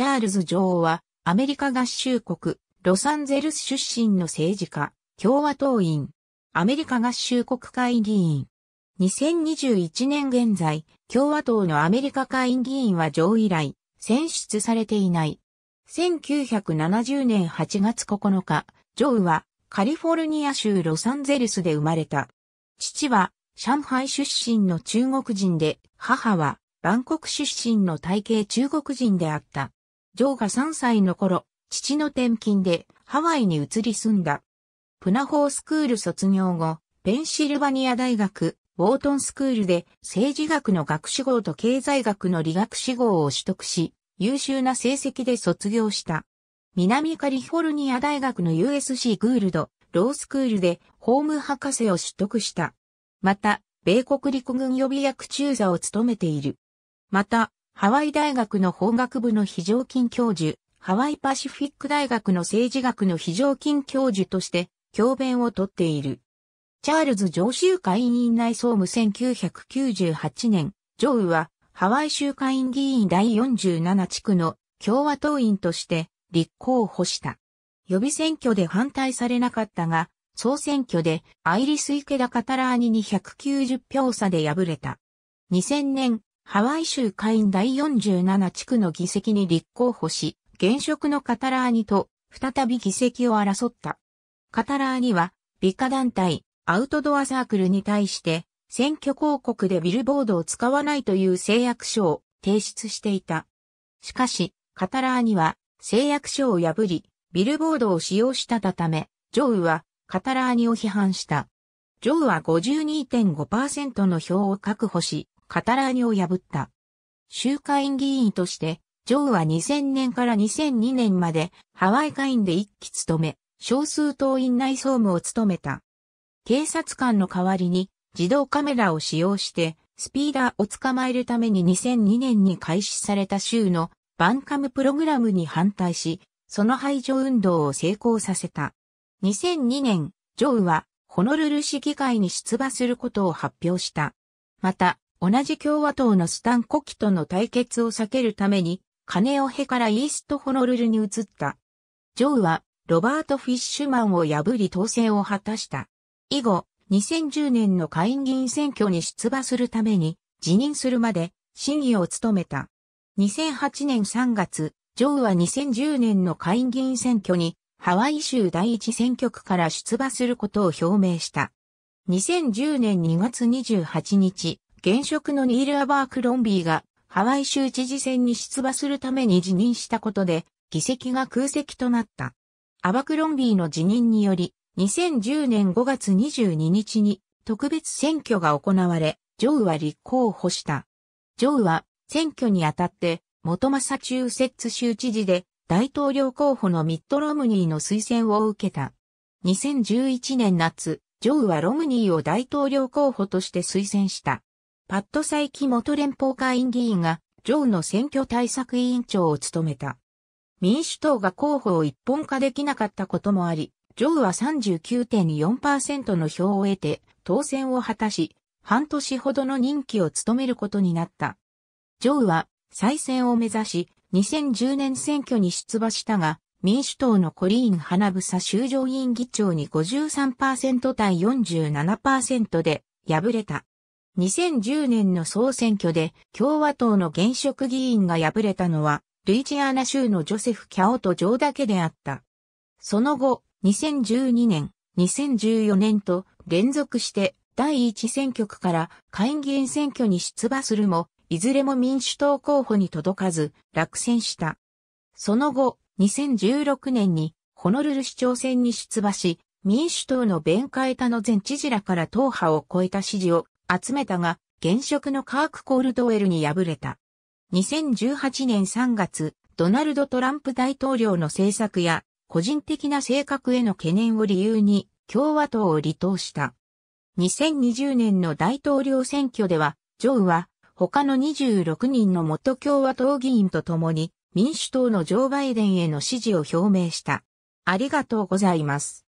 チャールズ女王は、アメリカ合衆国、ロサンゼルス出身の政治家、共和党員、アメリカ合衆国会議員。2021年現在、共和党のアメリカ会議員は上以来、選出されていない。1970年8月9日、ジョーはカリフォルニア州ロサンゼルスで生まれた。父は上海出身の中国人で、母はバンコク出身の体系中国人であった。ジョーが3歳の頃、父の転勤でハワイに移り住んだ。プナホースクール卒業後、ペンシルバニア大学、ウォートンスクールで政治学の学士号と経済学の理学士号を取得し、優秀な成績で卒業した。南カリフォルニア大学の USC グールド、ロースクールで法務博士を取得した。また、米国陸軍予備役中佐を務めている。また、ハワイ大学の法学部の非常勤教授、ハワイパシフィック大学の政治学の非常勤教授として教鞭をとっている。チャールズ上州会員内総務1998年、上ウはハワイ州会員議員第47地区の共和党員として立候補した。予備選挙で反対されなかったが、総選挙でアイリス・池田カタラーニに190票差で敗れた。2000年、ハワイ州下院第47地区の議席に立候補し、現職のカタラーニと再び議席を争った。カタラーニは、美化団体、アウトドアサークルに対して、選挙広告でビルボードを使わないという誓約書を提出していた。しかし、カタラーニは、誓約書を破り、ビルボードを使用したたため、ジョウは、カタラーニを批判した。ジョウは52.5%の票を確保し、カタラーニを破った。州会員議員として、ジョーは2000年から2002年までハワイ会員で一期務め、少数党員内総務を務めた。警察官の代わりに自動カメラを使用してスピーダーを捕まえるために2002年に開始された州のバンカムプログラムに反対し、その排除運動を成功させた。2002年、ジョーはホノルル市議会に出馬することを発表した。また、同じ共和党のスタン・コキとの対決を避けるために、カネオヘからイーストホノルルに移った。ジョーは、ロバート・フィッシュマンを破り当選を果たした。以後、2010年の下院議員選挙に出馬するために、辞任するまで、審議を務めた。2008年3月、ジョーは2010年の下院議員選挙に、ハワイ州第一選挙区から出馬することを表明した。2010年2月28日、現職のニール・アバークロンビーがハワイ州知事選に出馬するために辞任したことで、議席が空席となった。アバクロンビーの辞任により、2010年5月22日に特別選挙が行われ、ジョウは立候補した。ジョウは選挙にあたって元マサチューセッツ州知事で大統領候補のミッド・ロムニーの推薦を受けた。2011年夏、ジョウはロムニーを大統領候補として推薦した。パッサ佐伯元連邦会員議員が、ジョーの選挙対策委員長を務めた。民主党が候補を一本化できなかったこともあり、ジョーは39.4%の票を得て、当選を果たし、半年ほどの任期を務めることになった。ジョーは、再選を目指し、2010年選挙に出馬したが、民主党のコリーン・花房州上院議長に53%対47%で敗れた。2010年の総選挙で共和党の現職議員が敗れたのは、ルイジアナ州のジョセフ・キャオとジョーだけであった。その後、2012年、2014年と連続して第一選挙区から会議員選挙に出馬するも、いずれも民主党候補に届かず落選した。その後、2016年にホノルル市長選に出馬し、民主党の弁解他の前知事らから党派を超えた支持を集めたが、現職のカーク・コールドウェルに敗れた。2018年3月、ドナルド・トランプ大統領の政策や、個人的な性格への懸念を理由に、共和党を離党した。2020年の大統領選挙では、ジョーは他の26人の元共和党議員と共に民主党のジョー・バイデンへの支持を表明した。ありがとうございます。